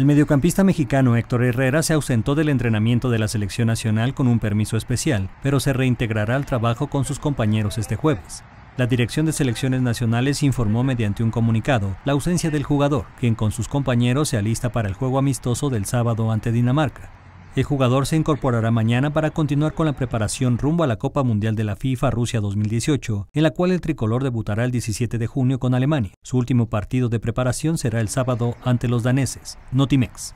El mediocampista mexicano Héctor Herrera se ausentó del entrenamiento de la selección nacional con un permiso especial, pero se reintegrará al trabajo con sus compañeros este jueves. La Dirección de Selecciones Nacionales informó mediante un comunicado la ausencia del jugador, quien con sus compañeros se alista para el juego amistoso del sábado ante Dinamarca. El jugador se incorporará mañana para continuar con la preparación rumbo a la Copa Mundial de la FIFA Rusia 2018, en la cual el tricolor debutará el 17 de junio con Alemania. Su último partido de preparación será el sábado ante los daneses, Notimex.